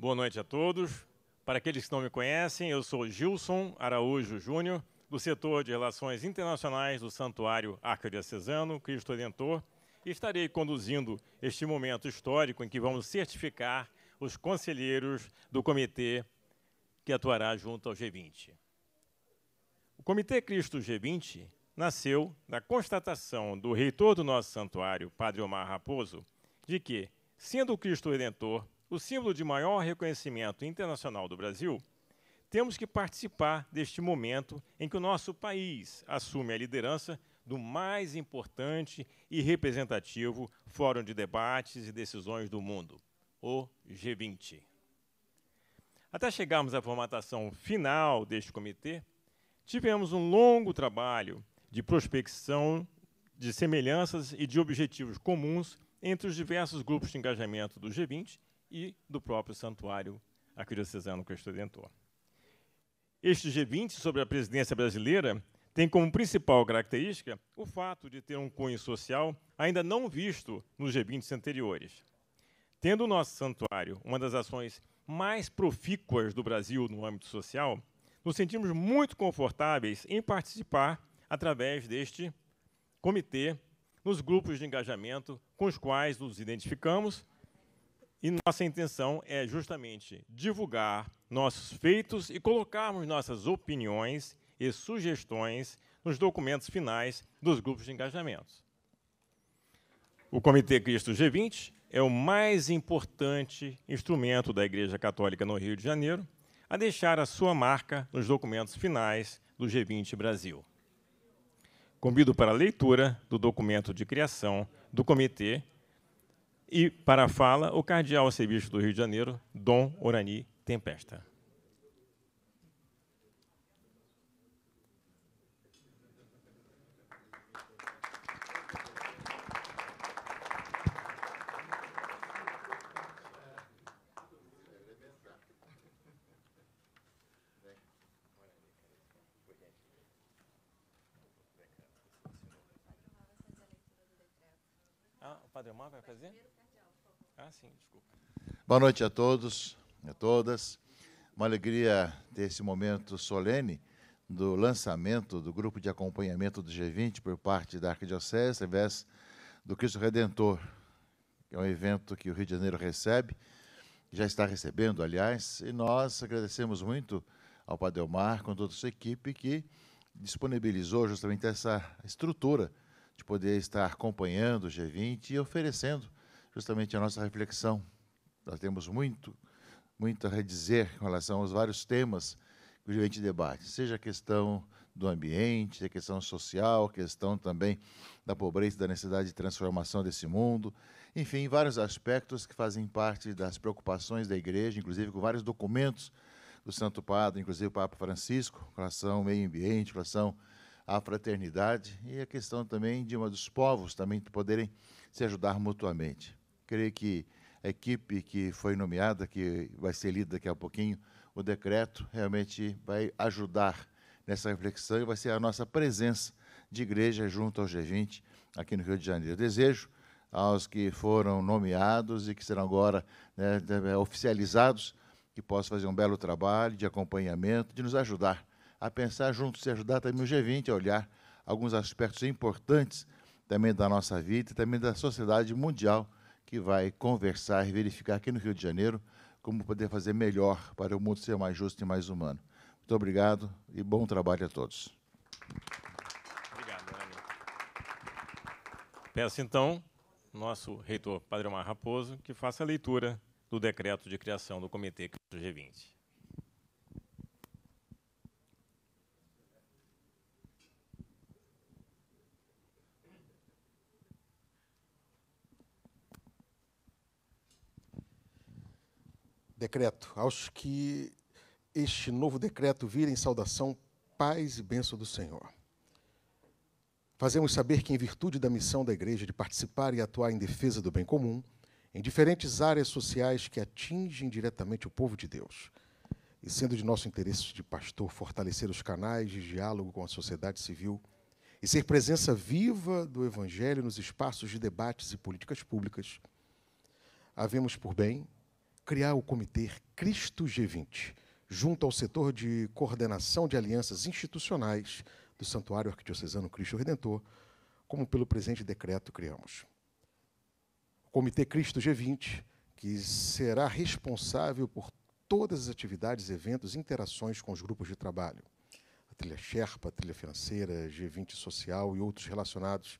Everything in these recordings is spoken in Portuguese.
Boa noite a todos. Para aqueles que não me conhecem, eu sou Gilson Araújo Júnior, do setor de Relações Internacionais do Santuário Arquidiocesano Cristo Redentor, e estarei conduzindo este momento histórico em que vamos certificar os conselheiros do comitê que atuará junto ao G20. O Comitê Cristo G20 nasceu da constatação do reitor do nosso santuário, Padre Omar Raposo, de que, sendo o Cristo Redentor o símbolo de maior reconhecimento internacional do Brasil, temos que participar deste momento em que o nosso país assume a liderança do mais importante e representativo fórum de debates e decisões do mundo, o G20. Até chegarmos à formatação final deste comitê, tivemos um longo trabalho de prospecção de semelhanças e de objetivos comuns entre os diversos grupos de engajamento do G20 e do próprio santuário arquidiocesano Cristo Redentor. Este G20 sobre a presidência brasileira tem como principal característica o fato de ter um cunho social ainda não visto nos G20 anteriores. Tendo o nosso santuário uma das ações mais profícuas do Brasil no âmbito social, nos sentimos muito confortáveis em participar através deste comitê nos grupos de engajamento com os quais nos identificamos e nossa intenção é justamente divulgar nossos feitos e colocarmos nossas opiniões e sugestões nos documentos finais dos grupos de engajamento. O Comitê Cristo G20 é o mais importante instrumento da Igreja Católica no Rio de Janeiro a deixar a sua marca nos documentos finais do G20 Brasil. Convido para a leitura do documento de criação do Comitê e, para a fala, o cardeal arcebispo do Rio de Janeiro, Dom Orani Tempesta. fazer? Ah, sim, desculpa. Boa noite a todos, a todas. Uma alegria ter esse momento solene do lançamento do grupo de acompanhamento do G20 por parte da Arquidiocese, através do Cristo Redentor, que é um evento que o Rio de Janeiro recebe, já está recebendo, aliás, e nós agradecemos muito ao Padre Omar, com toda a sua equipe, que disponibilizou justamente essa estrutura de poder estar acompanhando o G20 e oferecendo justamente a nossa reflexão. Nós temos muito, muito a redizer em relação aos vários temas que o G20 debate, seja a questão do ambiente, a questão social, a questão também da pobreza, da necessidade de transformação desse mundo, enfim, vários aspectos que fazem parte das preocupações da igreja, inclusive com vários documentos do Santo Padre, inclusive o Papa Francisco, relação ao meio ambiente, relação a fraternidade e a questão também de uma dos povos também poderem se ajudar mutuamente. Creio que a equipe que foi nomeada, que vai ser lida daqui a pouquinho, o decreto realmente vai ajudar nessa reflexão e vai ser a nossa presença de igreja junto ao G20 aqui no Rio de Janeiro. desejo aos que foram nomeados e que serão agora né, oficializados que possam fazer um belo trabalho de acompanhamento, de nos ajudar a pensar juntos e ajudar também o G20 a olhar alguns aspectos importantes também da nossa vida e também da sociedade mundial que vai conversar e verificar aqui no Rio de Janeiro como poder fazer melhor para o mundo ser mais justo e mais humano. Muito obrigado e bom trabalho a todos. Obrigado, Peço então nosso reitor, Padre Omar Raposo, que faça a leitura do decreto de criação do Comitê Cristo G20. decreto. Aos que este novo decreto vira em saudação, paz e bênção do Senhor. Fazemos saber que, em virtude da missão da Igreja de participar e atuar em defesa do bem comum, em diferentes áreas sociais que atingem diretamente o povo de Deus, e sendo de nosso interesse de pastor fortalecer os canais de diálogo com a sociedade civil e ser presença viva do Evangelho nos espaços de debates e políticas públicas, havemos por bem criar o comitê Cristo G20, junto ao setor de coordenação de alianças institucionais do Santuário Arquidiocesano Cristo Redentor, como pelo presente decreto criamos. O Comitê Cristo G20, que será responsável por todas as atividades, eventos e interações com os grupos de trabalho. A trilha Sherpa, a trilha financeira, G20 social e outros relacionados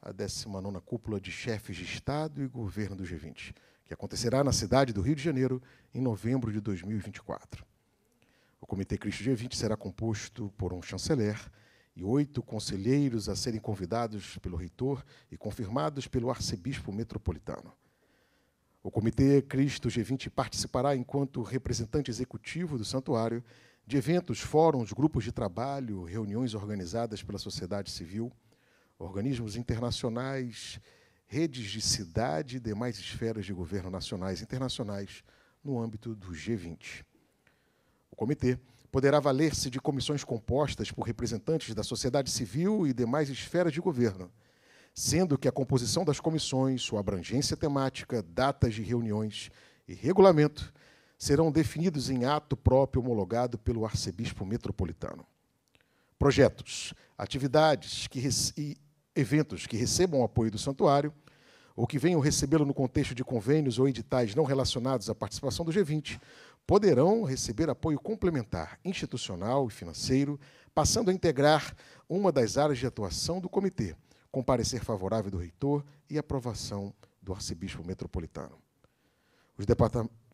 à 19ª Cúpula de Chefes de Estado e Governo do G20 que acontecerá na cidade do Rio de Janeiro em novembro de 2024. O Comitê Cristo G20 será composto por um chanceler e oito conselheiros a serem convidados pelo reitor e confirmados pelo arcebispo metropolitano. O Comitê Cristo G20 participará enquanto representante executivo do santuário de eventos, fóruns, grupos de trabalho, reuniões organizadas pela sociedade civil, organismos internacionais redes de cidade e demais esferas de governo nacionais e internacionais no âmbito do G20. O comitê poderá valer-se de comissões compostas por representantes da sociedade civil e demais esferas de governo, sendo que a composição das comissões, sua abrangência temática, datas de reuniões e regulamento serão definidos em ato próprio homologado pelo arcebispo metropolitano. Projetos, atividades que, eventos que recebam o apoio do santuário, ou que venham recebê-lo no contexto de convênios ou editais não relacionados à participação do G20, poderão receber apoio complementar institucional e financeiro, passando a integrar uma das áreas de atuação do comitê, com parecer favorável do reitor e aprovação do arcebispo metropolitano. Os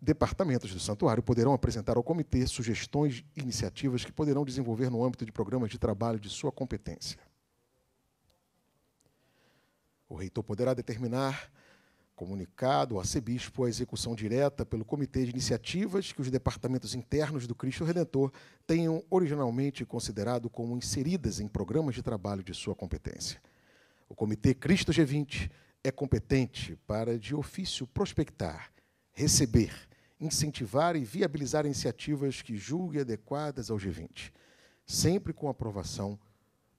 departamentos do santuário poderão apresentar ao comitê sugestões e iniciativas que poderão desenvolver no âmbito de programas de trabalho de sua competência. O reitor poderá determinar, comunicado ao arcebispo, a execução direta pelo Comitê de Iniciativas que os departamentos internos do Cristo Redentor tenham originalmente considerado como inseridas em programas de trabalho de sua competência. O Comitê Cristo G20 é competente para, de ofício, prospectar, receber, incentivar e viabilizar iniciativas que julgue adequadas ao G20, sempre com aprovação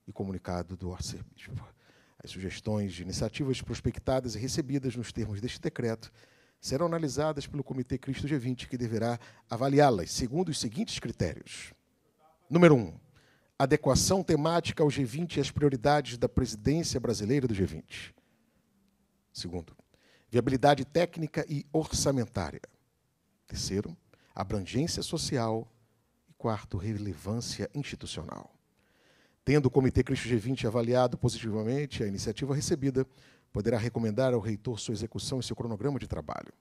e comunicado do arcebispo. As sugestões de iniciativas prospectadas e recebidas nos termos deste decreto serão analisadas pelo Comitê Cristo G20, que deverá avaliá-las segundo os seguintes critérios. Número 1. Um, adequação temática ao G20 e às prioridades da presidência brasileira do G20. Segundo, viabilidade técnica e orçamentária. Terceiro, abrangência social. E quarto, relevância institucional. Tendo o Comitê Cristo G20 avaliado positivamente a iniciativa recebida, poderá recomendar ao reitor sua execução e seu cronograma de trabalho.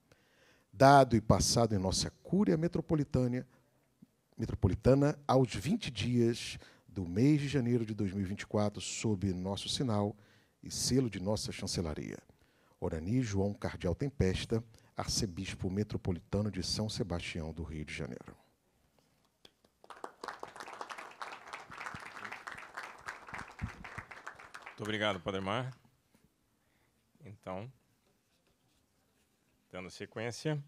Dado e passado em nossa Cúria Metropolitana, metropolitana aos 20 dias do mês de janeiro de 2024, sob nosso sinal e selo de nossa chancelaria. Orani João Cardial Tempesta, arcebispo metropolitano de São Sebastião do Rio de Janeiro. Muito obrigado, Padre Mar. Então, dando sequência.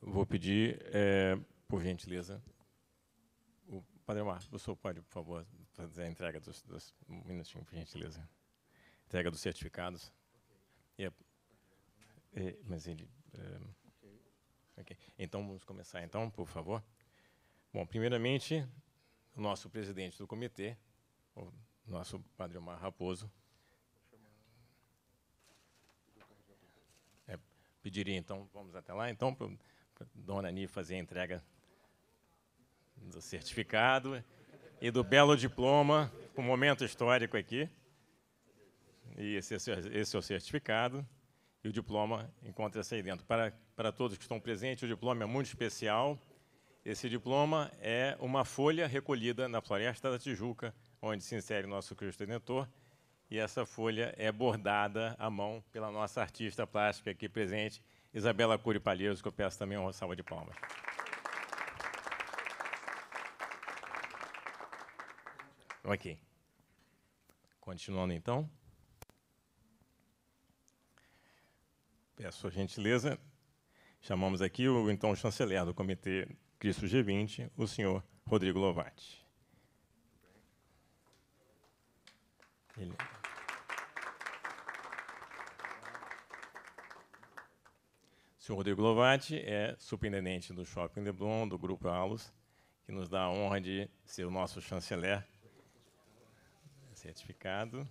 Vou pedir, é, por gentileza, o Padre Mar, o senhor pode, por favor, fazer a entrega dos, dos um minutinho, por gentileza. Entrega dos certificados. É, é, mas ele... É, okay. Então, vamos começar, então, por favor. Bom, primeiramente, o nosso presidente do comitê, o nosso padre Omar Raposo, é, pediria então, vamos até lá, então, para a dona Ani fazer a entrega do certificado e do belo diploma, um momento histórico aqui. E esse, é esse é o certificado e o diploma encontra-se aí dentro. Para, para todos que estão presentes, o diploma é muito especial esse diploma é uma folha recolhida na Floresta da Tijuca, onde se insere nosso Cristo Redentor, e essa folha é bordada à mão pela nossa artista plástica aqui presente, Isabela Cury Palheiros, que eu peço também uma salva de palmas. Ok. Continuando então. Peço a gentileza. Chamamos aqui o então chanceler do Comitê Cristo G20, o senhor Rodrigo Lovati. Ele... O senhor Rodrigo Lovati é superintendente do Shopping Leblon, do Grupo Alus, que nos dá a honra de ser o nosso chanceler certificado.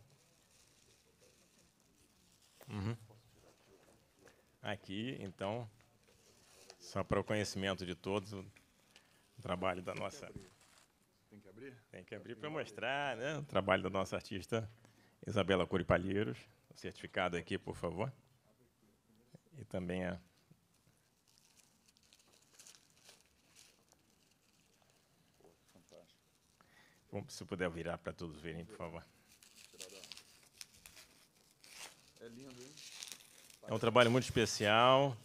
Uhum. Aqui, então, só para o conhecimento de todos, o trabalho da nossa. Tem que abrir? Tem que abrir para mostrar né, o trabalho da nossa artista Isabela Curipalheiros. O certificado aqui, por favor. E também a. Se puder virar para todos verem, por favor. É lindo, hein? É um trabalho muito especial.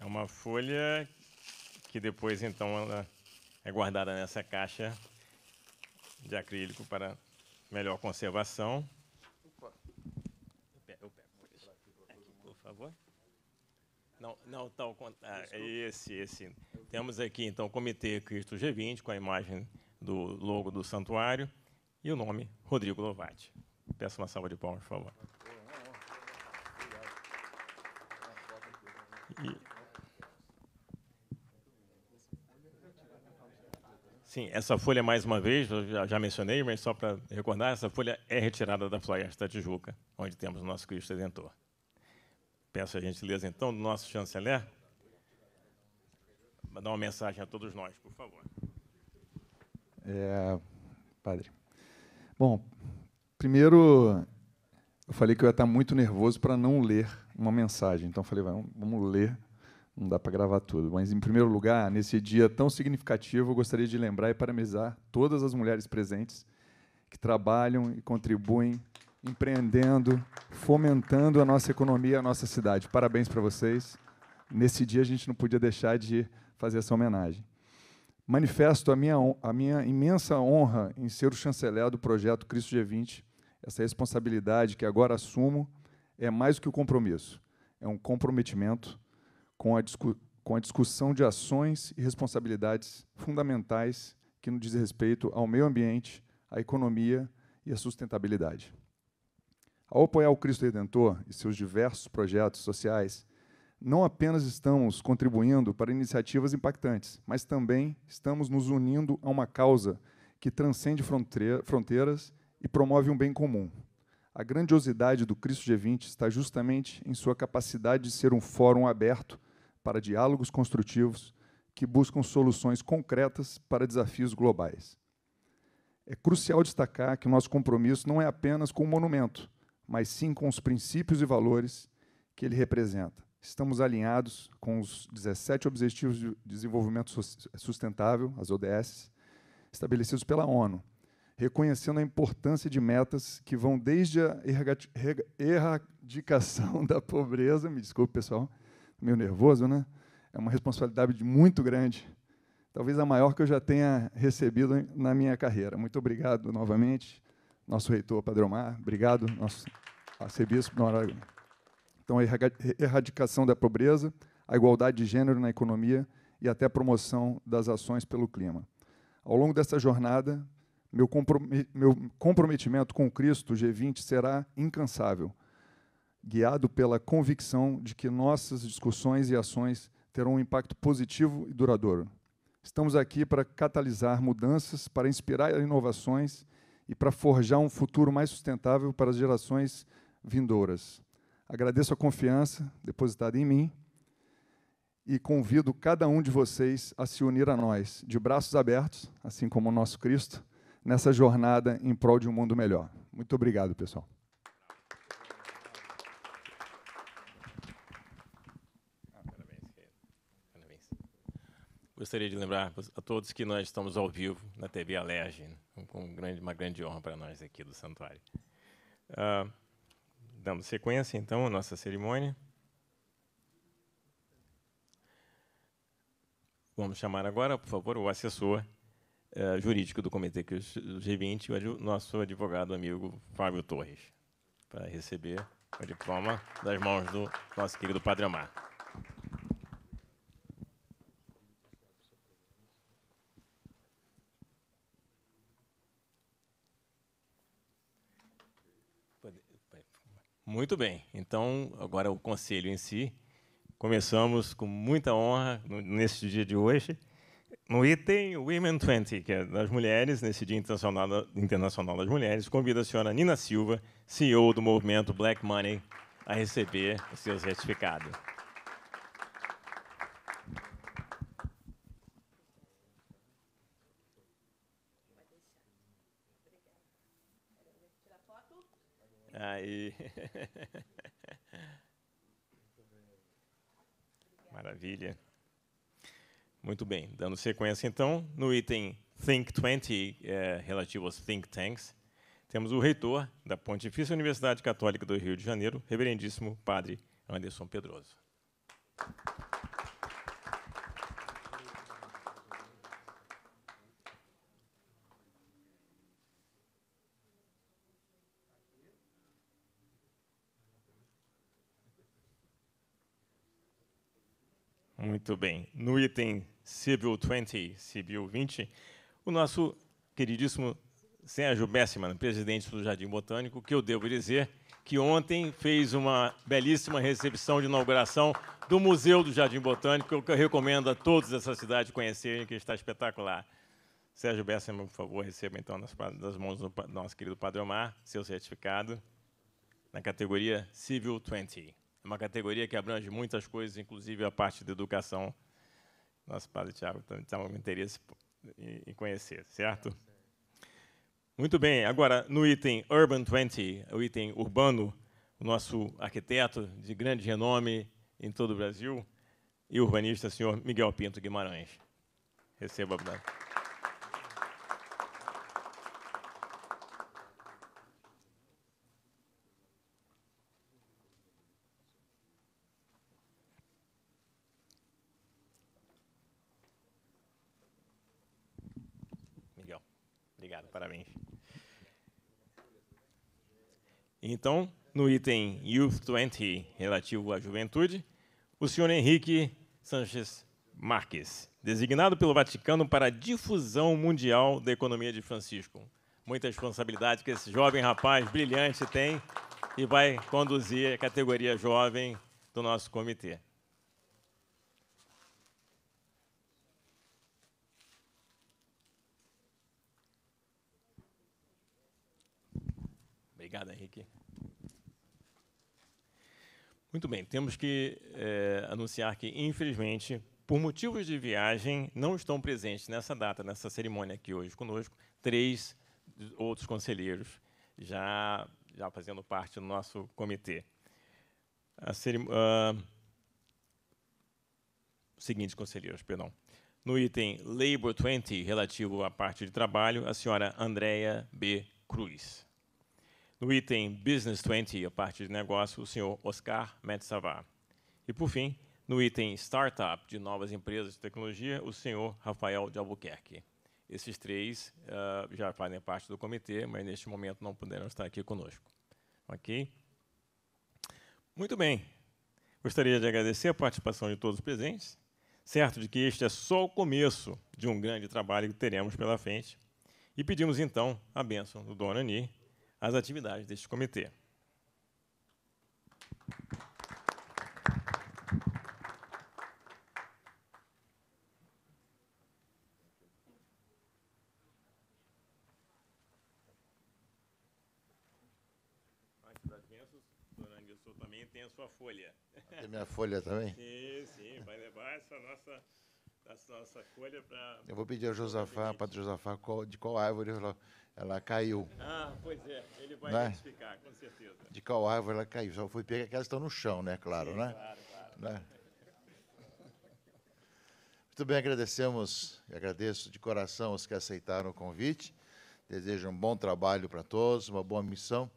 É uma folha que depois então ela é guardada nessa caixa de acrílico para melhor conservação. Opa. Eu pego, eu pego. Aqui, por favor. Não, não, tal tá contrário. Ah, é esse, esse. Temos aqui então o Comitê Cristo G20 com a imagem do logo do santuário e o nome Rodrigo Lovati. Peço uma salva de palmas, por favor. Sim, essa folha, é mais uma vez, eu já, já mencionei, mas só para recordar, essa folha é retirada da floresta da Tijuca, onde temos o nosso Cristo Redentor. Peço a gentileza, então, do nosso chanceler, mandar dar uma mensagem a todos nós, por favor. É, padre. Bom, primeiro, eu falei que eu ia estar muito nervoso para não ler uma mensagem, então falei, vamos ler não dá para gravar tudo, mas em primeiro lugar, nesse dia tão significativo, eu gostaria de lembrar e parabenizar todas as mulheres presentes que trabalham e contribuem empreendendo, fomentando a nossa economia, a nossa cidade. Parabéns para vocês. Nesse dia a gente não podia deixar de fazer essa homenagem. Manifesto a minha, a minha imensa honra em ser o chanceler do projeto Cristo G20. Essa responsabilidade que agora assumo é mais do que o um compromisso, é um comprometimento com a, com a discussão de ações e responsabilidades fundamentais que no diz respeito ao meio ambiente, à economia e à sustentabilidade. Ao apoiar o Cristo Redentor e seus diversos projetos sociais, não apenas estamos contribuindo para iniciativas impactantes, mas também estamos nos unindo a uma causa que transcende fronteiras e promove um bem comum. A grandiosidade do Cristo G20 está justamente em sua capacidade de ser um fórum aberto para diálogos construtivos que buscam soluções concretas para desafios globais. É crucial destacar que o nosso compromisso não é apenas com o monumento, mas sim com os princípios e valores que ele representa. Estamos alinhados com os 17 Objetivos de Desenvolvimento Sustentável, as ODS, estabelecidos pela ONU, reconhecendo a importância de metas que vão desde a erradicação da pobreza, me desculpe, pessoal, meio nervoso, né? É uma responsabilidade muito grande, talvez a maior que eu já tenha recebido na minha carreira. Muito obrigado novamente, nosso reitor Padre Omar, obrigado, nosso arcebispo Então, a erradicação da pobreza, a igualdade de gênero na economia e até a promoção das ações pelo clima. Ao longo dessa jornada, meu comprometimento com Cristo, G20, será incansável guiado pela convicção de que nossas discussões e ações terão um impacto positivo e duradouro. Estamos aqui para catalisar mudanças, para inspirar inovações e para forjar um futuro mais sustentável para as gerações vindouras. Agradeço a confiança depositada em mim e convido cada um de vocês a se unir a nós, de braços abertos, assim como o nosso Cristo, nessa jornada em prol de um mundo melhor. Muito obrigado, pessoal. Gostaria de lembrar a todos que nós estamos ao vivo na TV Alerge, um grande, uma grande honra para nós aqui do Santuário. Uh, sequência, então, à nossa cerimônia. Vamos chamar agora, por favor, o assessor uh, jurídico do Comitê G20, o nosso advogado amigo Fábio Torres, para receber o diploma das mãos do nosso querido Padre Amar. Muito bem. Então, agora o conselho em si. Começamos com muita honra neste dia de hoje, no item Women 20, que é das mulheres, nesse Dia Internacional, Internacional das Mulheres. Convido a senhora Nina Silva, CEO do movimento Black Money, a receber o seu certificado. Maravilha. Muito bem, dando sequência então, no item Think 20, é, relativo aos think tanks, temos o reitor da Pontifícia Universidade Católica do Rio de Janeiro, Reverendíssimo Padre Anderson Pedroso. Muito bem. No item Civil 20, Civil 20, o nosso queridíssimo Sérgio Bessman, presidente do Jardim Botânico, que eu devo dizer que ontem fez uma belíssima recepção de inauguração do Museu do Jardim Botânico, que eu recomendo a todos dessa cidade conhecerem, que está espetacular. Sérgio Bessman, por favor, receba então das mãos do nosso querido Padre Omar seu certificado na categoria Civil 20 uma categoria que abrange muitas coisas, inclusive a parte da educação. Nosso padre Tiago também então, tem um interesse em conhecer, certo? Muito bem, agora no item Urban 20, o item urbano, o nosso arquiteto de grande renome em todo o Brasil e urbanista, senhor Miguel Pinto Guimarães. Receba a Então, no item Youth 20, relativo à juventude, o senhor Henrique Sanches Marques, designado pelo Vaticano para a difusão mundial da economia de Francisco. Muita responsabilidade que esse jovem rapaz brilhante tem e vai conduzir a categoria jovem do nosso comitê. Obrigado, Henrique. Muito bem, temos que é, anunciar que, infelizmente, por motivos de viagem, não estão presentes nessa data, nessa cerimônia aqui hoje conosco, três outros conselheiros já, já fazendo parte do nosso comitê. A cerim, uh, seguintes conselheiros, perdão. No item Labor 20, relativo à parte de trabalho, a senhora Andrea B. Cruz. No item Business 20, a parte de negócio, o senhor Oscar Metzavar. E, por fim, no item Startup de novas empresas de tecnologia, o senhor Rafael de Albuquerque. Esses três uh, já fazem parte do comitê, mas neste momento não puderam estar aqui conosco. Ok? Muito bem. Gostaria de agradecer a participação de todos os presentes, certo de que este é só o começo de um grande trabalho que teremos pela frente. E pedimos então a bênção do Dona Ani as atividades deste comitê. também tem a sua folha. Tem minha folha também? Sim, sim, vai levar essa nossa nossa colha para. Eu vou pedir ao Josafá, Padre Josafá, qual, de qual árvore ela, ela, caiu. Ah, pois é, ele vai né? com certeza. De qual árvore ela caiu. Só foi pegar que elas estão no chão, né? Claro, Sim, né? Claro, claro. Né? Muito bem, agradecemos e agradeço de coração os que aceitaram o convite. Desejo um bom trabalho para todos, uma boa missão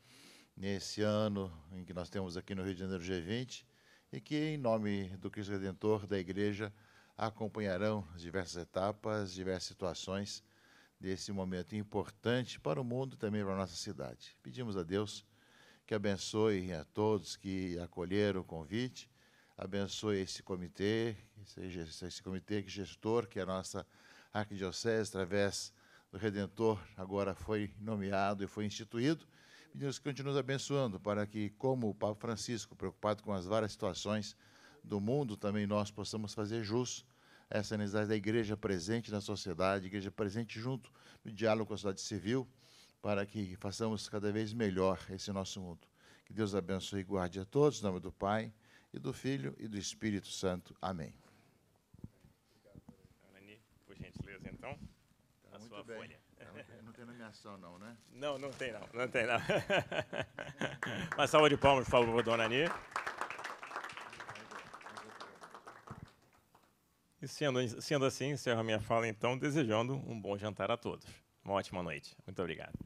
nesse ano em que nós temos aqui no Rio de Janeiro G20 e que, em nome do Cristo Redentor, da Igreja, acompanharão as diversas etapas, diversas situações desse momento importante para o mundo e também para a nossa cidade. Pedimos a Deus que abençoe a todos que acolheram o convite, abençoe esse comitê, seja esse comitê que gestor que a nossa arquidiocese, através do Redentor, agora foi nomeado e foi instituído. Pedimos que continue nos abençoando para que, como o Papa Francisco, preocupado com as várias situações do mundo, também nós possamos fazer jus essa necessidade da igreja presente na sociedade, igreja presente junto no diálogo com a sociedade civil, para que façamos cada vez melhor esse nosso mundo. Que Deus abençoe e guarde a todos, em nome do Pai, e do Filho e do Espírito Santo. Amém. Anani, por gentileza, então, tá a sua bem. folha. Tá não tem nomeação, não, né? Não, não tem, não. Não tem, não. Uma salva de palmas, por favor, dona Anani. E sendo, sendo assim, encerro a minha fala então, desejando um bom jantar a todos. Uma ótima noite. Muito obrigado.